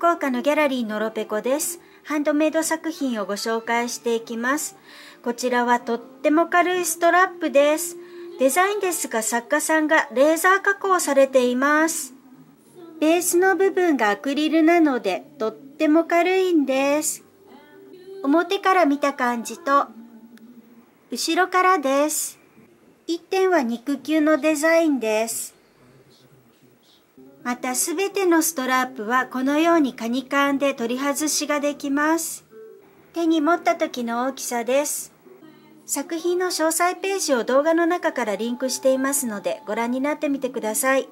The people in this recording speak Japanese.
福岡のギャラリーのろぺこです。ハンドメイド作品をご紹介していきます。こちらはとっても軽いストラップです。デザインですが作家さんがレーザー加工されています。ベースの部分がアクリルなのでとっても軽いんです。表から見た感じと後ろからです。1点は肉球のデザインです。またすべてのストラップはこのようにカニカンで取り外しができます。手に持った時の大きさです。作品の詳細ページを動画の中からリンクしていますのでご覧になってみてください。